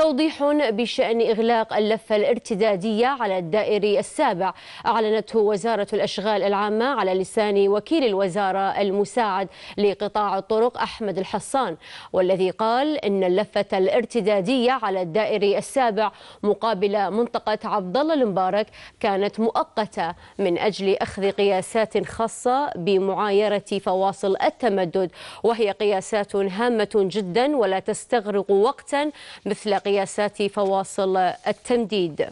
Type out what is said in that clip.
توضيح بشأن إغلاق اللفة الارتدادية على الدائري السابع أعلنته وزارة الأشغال العامة على لسان وكيل الوزارة المساعد لقطاع الطرق أحمد الحصان والذي قال إن اللفة الارتدادية على الدائري السابع مقابل منطقة عبد الله المبارك كانت مؤقتة من أجل أخذ قياسات خاصة بمعايرة فواصل التمدد وهي قياسات هامة جدا ولا تستغرق وقتا مثل قياسات قياسات فواصل التمديد